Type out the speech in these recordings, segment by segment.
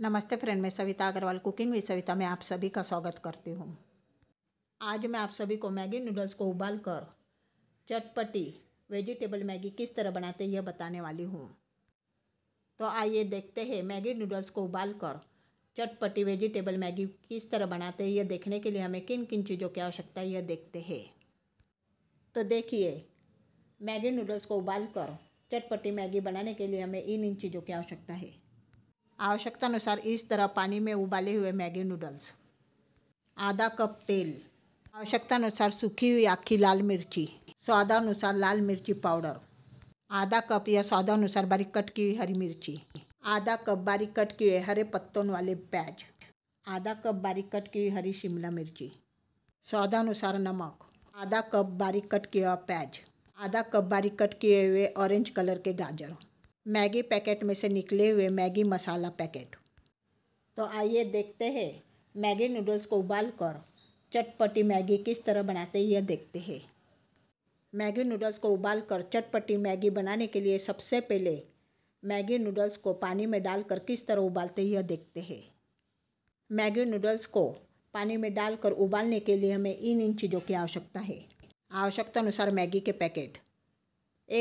नमस्ते फ्रेंड मैं Savita Agarwal cooking with Savita में आप सभी का स्वागत करती हूँ आज मैं आप सभी को मैगी नूडल्स को उबाल कर चटपटी वेजिटेबल मैगी किस तरह बनाते हैं यह बताने वाली हूँ तो आइए देखते हैं मैगी नूडल्स को उबाल कर चटपटी वेजिटेबल मैगी किस तरह बनाते हैं यह देखने के लिए हमें किन किन चीज़ों की आवश्यकता है यह देखते हैं तो देखिए मैगी नूडल्स को उबाल कर चटपटी मैगी बनाने के लिए हमें इन इन चीज़ों की आवश्यकता है आवश्यकता अनुसार इस तरह पानी में उबाले हुए मैगी नूडल्स आधा कप तेल आवश्यकता अनुसार सूखी हुई आखी लाल मिर्ची स्वादानुसार लाल मिर्ची पाउडर आधा कप या स्वादानुसार बारीक कट की हुई हरी मिर्ची आधा कप बारीक कट किए हरे पत्तों वाले प्याज आधा कप बारीक कट की हरी शिमला मिर्ची स्वादानुसार नमक आधा कप बारीक कट किया प्याज आधा कप बारीक कट किए हुए ऑरेंज कलर के गाजर मैगी पैकेट में से निकले हुए मैगी मसाला पैकेट तो आइए देखते हैं मैगी नूडल्स को उबाल कर चटपटी मैगी किस तरह बनाते हैं यह देखते हैं मैगी नूडल्स को उबाल कर चटपटी मैगी बनाने के लिए सबसे पहले मैगी नूडल्स को पानी में डालकर किस तरह उबालते यह देखते हैं मैगी नूडल्स को पानी में डालकर उबालने के लिए हमें इन इन चीज़ों की आवश्यकता है आवश्यकता अनुसार मैगी के पैकेट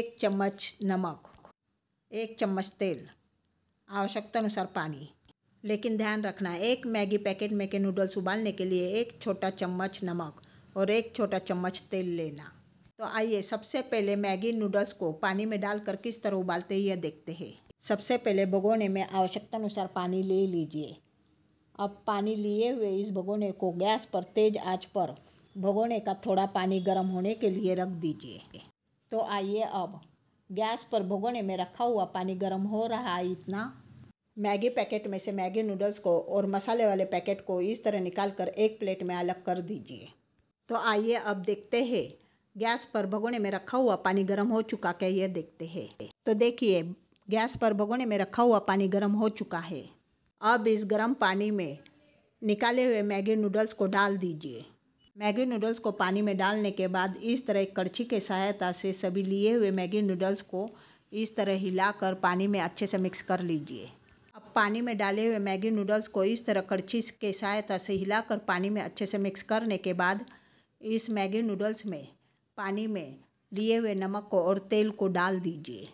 एक चम्मच नमक एक चम्मच तेल आवश्यकता अनुसार पानी लेकिन ध्यान रखना एक मैगी पैकेट में के नूडल्स उबालने के लिए एक छोटा चम्मच नमक और एक छोटा चम्मच तेल लेना तो आइए सबसे पहले मैगी नूडल्स को पानी में डालकर किस तरह उबालते हैं यह देखते हैं सबसे पहले भगोने में आवश्यकता अनुसार पानी ले लीजिए अब पानी लिए हुए इस भगोने को गैस पर तेज आँच पर भगोने का थोड़ा पानी गर्म होने के लिए रख दीजिए तो आइए अब गैस पर भगोने में रखा हुआ पानी गर्म हो रहा है इतना मैगी पैकेट में से मैगी नूडल्स को और मसाले वाले पैकेट को इस तरह निकाल कर एक प्लेट में अलग कर दीजिए तो आइए अब देखते हैं गैस पर भगोने में रखा हुआ पानी गर्म हो चुका क्या ये देखते हैं तो देखिए गैस पर भगोने में रखा हुआ पानी गर्म हो चुका है अब इस गर्म पानी में निकाले हुए मैगी नूडल्स को डाल दीजिए मैगी नूडल्स को पानी में डालने के बाद इस तरह एक कड़छी के सहायता से सभी लिए हुए मैगी नूडल्स को इस तरह हिलाकर पानी में अच्छे से मिक्स कर लीजिए अब पानी में डाले हुए मैगी नूडल्स को इस तरह कड़छी के सहायता से हिलाकर पानी में अच्छे से मिक्स करने के बाद इस मैगी नूडल्स में पानी में लिए हुए नमक को और तेल को डाल दीजिए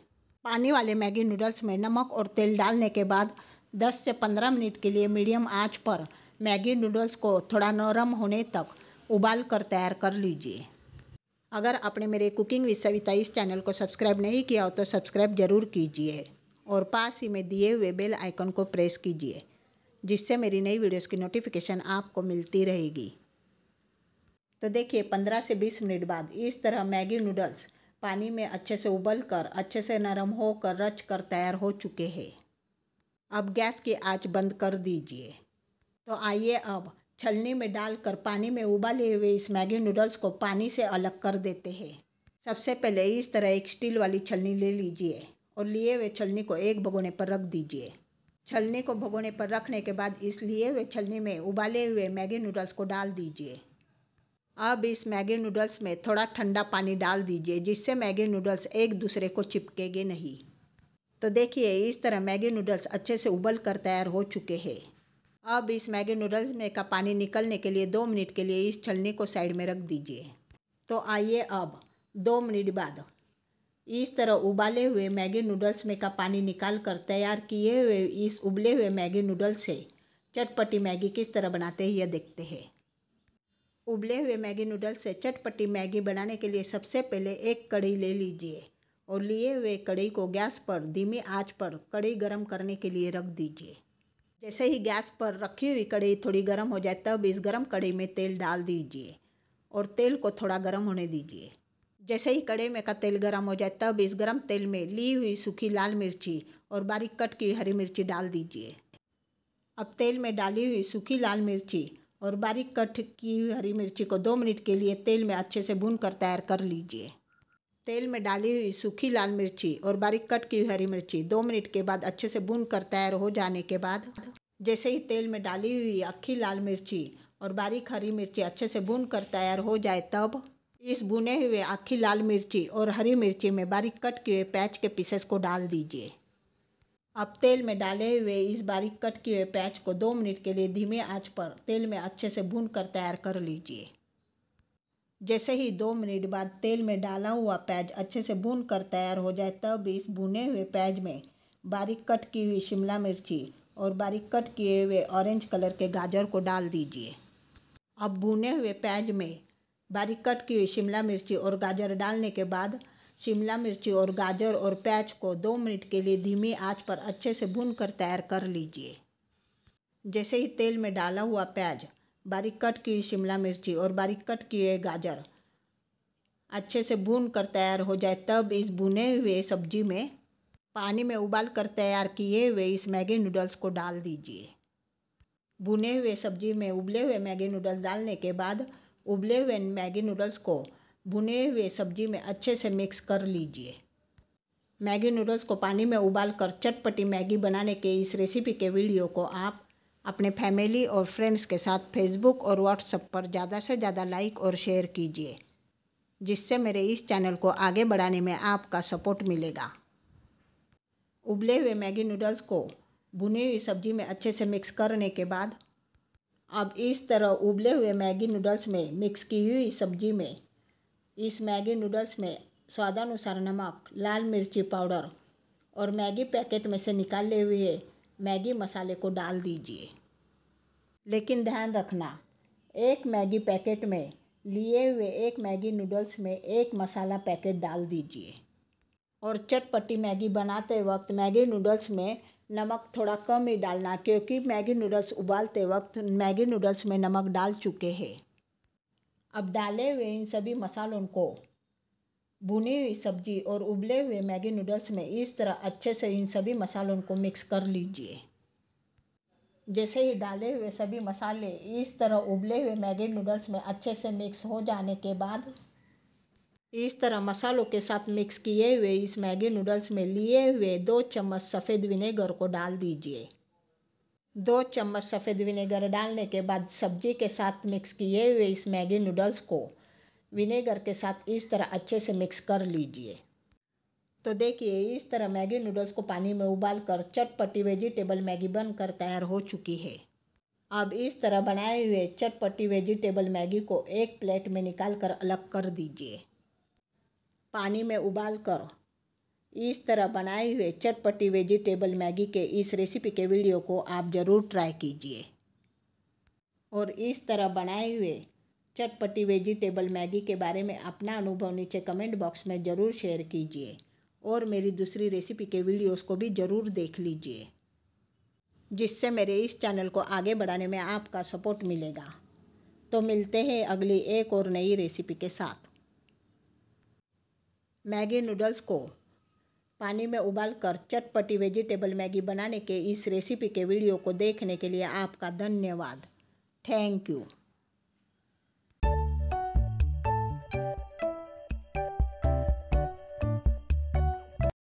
पानी वाले मैगी नूडल्स में नमक और तेल डालने के बाद 10 से 15 मिनट के लिए मीडियम आंच पर मैगी नूडल्स को थोड़ा नरम होने तक उबाल कर तैयार कर लीजिए अगर आपने मेरे कुकिंग विद सविता इस चैनल को सब्सक्राइब नहीं किया हो तो सब्सक्राइब जरूर कीजिए और पास ही में दिए हुए बेल आइकन को प्रेस कीजिए जिससे मेरी नई वीडियोस की नोटिफिकेशन आपको मिलती रहेगी तो देखिए 15 से 20 मिनट बाद इस तरह मैगी नूडल्स पानी में अच्छे से उबल कर अच्छे से नरम होकर रच कर तैयार हो चुके हैं अब गैस की आंच बंद कर दीजिए तो आइए अब छलनी में डालकर पानी में उबाले हुए इस मैगी नूडल्स को पानी से अलग कर देते हैं सबसे पहले इस तरह एक स्टील वाली छलनी ले लीजिए और लिए हुए छलनी को एक भगोने पर रख दीजिए छलनी को भगोने पर रखने के बाद इस लिए हुए छलनी में उबाले हुए मैगी नूडल्स को डाल दीजिए अब इस मैगी नूडल्स में थोड़ा ठंडा पानी डाल दीजिए जिससे मैगी नूडल्स एक दूसरे को चिपकेगे नहीं तो देखिए इस तरह मैगी नूडल्स अच्छे से उबल कर तैयार हो चुके हैं अब इस मैगी नूडल्स में का पानी निकलने के लिए दो मिनट के लिए इस छलनी को साइड में रख दीजिए तो आइए अब दो मिनट बाद इस तरह उबाले हुए मैगी नूडल्स में का पानी निकाल कर तैयार किए हुए इस उबले हुए मैगी नूडल्स से चटपटी मैगी किस तरह बनाते हैं यह देखते हैं उबले हुए मैगी नूडल्स से चटपटी मैगी बनाने के लिए सबसे पहले एक कड़ी ले लीजिए और लिए हुए कड़ी को गैस पर धीमी आंच पर कड़ी गर्म करने के लिए रख दीजिए जैसे ही गैस पर रखी हुई कढ़ी थोड़ी गर्म हो जाए तब इस गर्म कढ़ी में तेल डाल दीजिए और तेल को थोड़ा गर्म होने दीजिए जैसे ही कड़े में का तेल गर्म हो जाए तब इस गर्म तेल में ली हुई सूखी लाल मिर्ची और बारीक कट की हरी मिर्ची डाल दीजिए अब तेल में डाली हुई सूखी लाल मिर्ची और बारीक कट की हुई हरी मिर्ची को दो मिनट के लिए तेल में अच्छे से भून कर तैयार कर लीजिए तेल में डाली हुई सूखी लाल मिर्ची और बारीक कट की हुई हरी मिर्ची दो मिनट के बाद अच्छे से भून कर तैयार हो जाने के बाद जैसे ही तेल में डाली हुई अक्खी लाल मिर्ची और बारीक हरी मिर्ची अच्छे से भून कर तैयार हो जाए तब इस भुने हुए आखी लाल मिर्ची और हरी मिर्ची में बारीक कट किए हुए पैच के पीसेस को डाल दीजिए अब तेल में डाले हुए इस बारीक कट किए हुए पैच को दो मिनट के लिए धीमे आंच पर तेल में अच्छे से भून कर तैयार कर लीजिए जैसे ही दो मिनट बाद तेल में डाला हुआ प्याज अच्छे से भून कर तैयार हो जाए तब इस भुने हुए प्याज में बारीक कट की हुई शिमला मिर्ची और बारीक कट किए हुए ऑरेंज कलर के गाजर को डाल दीजिए अब भुने हुए प्याज में बारीक कट की हुई शिमला मिर्ची और गाजर डालने के बाद शिमला मिर्ची और गाजर और प्याज को दो मिनट के लिए धीमी आंच पर अच्छे से भून कर तैयार कर लीजिए जैसे ही तेल में डाला हुआ प्याज बारीक कट की शिमला मिर्ची और बारीक कट किए गाजर अच्छे से भून कर तैयार हो जाए तब इस भुने हुए सब्जी में पानी में उबाल कर तैयार किए हुए इस मैगी नूडल्स को डाल दीजिए भुने हुए सब्जी में उबले हुए मैगी नूडल्स डालने के बाद उबले हुए मैगी नूडल्स को भुने हुए सब्जी में अच्छे से मिक्स कर लीजिए मैगी नूडल्स को पानी में उबाल कर चटपटी मैगी बनाने के इस रेसिपी के वीडियो को आप अपने फैमिली और फ्रेंड्स के साथ फेसबुक और व्हाट्सएप पर ज़्यादा से ज़्यादा लाइक और शेयर कीजिए जिससे मेरे इस चैनल को आगे बढ़ाने में आपका सपोर्ट मिलेगा उबले हुए मैगी नूडल्स को भुनी हुई सब्जी में अच्छे से मिक्स करने के बाद अब इस तरह उबले हुए मैगी नूडल्स में मिक्स की हुई सब्जी में इस मैगी नूडल्स में स्वादानुसार नमक लाल मिर्ची पाउडर और मैगी पैकेट में से निकाले हुए मैगी मसाले को डाल दीजिए लेकिन ध्यान रखना एक मैगी पैकेट में लिए हुए एक मैगी नूडल्स में एक मसाला पैकेट डाल दीजिए और चटपटी मैगी बनाते वक्त मैगी नूडल्स में नमक थोड़ा कम ही डालना क्योंकि मैगी नूडल्स उबालते वक्त मैगी नूडल्स में नमक डाल चुके हैं अब डाले हुए इन सभी मसालों को भुनी हुई सब्जी और उबले हुए मैगी नूडल्स में इस तरह अच्छे से इन सभी मसालों को मिक्स कर लीजिए जैसे ही डाले हुए सभी मसाले इस तरह उबले हुए मैगी नूडल्स में अच्छे से मिक्स हो जाने के बाद इस तरह मसालों के साथ मिक्स किए हुए इस मैगी नूडल्स में लिए हुए दो चम्मच सफ़ेद विनेगर को डाल दीजिए दो चम्मच सफ़ेद विनेगर डालने के बाद सब्जी के साथ मिक्स किए हुए इस मैगी नूडल्स को विनेगर के साथ इस तरह अच्छे से मिक्स कर लीजिए तो देखिए इस तरह मैगी नूडल्स को पानी में उबाल कर चटपटी वेजिटेबल मैगी बनकर तैयार हो चुकी है अब इस तरह बनाए हुए चटपटी वेजिटेबल मैगी को एक प्लेट में निकाल कर अलग कर दीजिए पानी में उबाल कर इस तरह बनाए हुए चटपटी वेजिटेबल मैगी के इस रेसिपी के वीडियो को आप ज़रूर ट्राई कीजिए और इस तरह बनाए हुए चटपटी वेजिटेबल मैगी के बारे में अपना अनुभव नीचे कमेंट बॉक्स में ज़रूर शेयर कीजिए और मेरी दूसरी रेसिपी के वीडियोस को भी ज़रूर देख लीजिए जिससे मेरे इस चैनल को आगे बढ़ाने में आपका सपोर्ट मिलेगा तो मिलते हैं अगली एक और नई रेसिपी के साथ मैगी नूडल्स को पानी में उबाल कर चटपटी वेजिटेबल मैगी बनाने के इस रेसिपी के वीडियो को देखने के लिए आपका धन्यवाद थैंक यू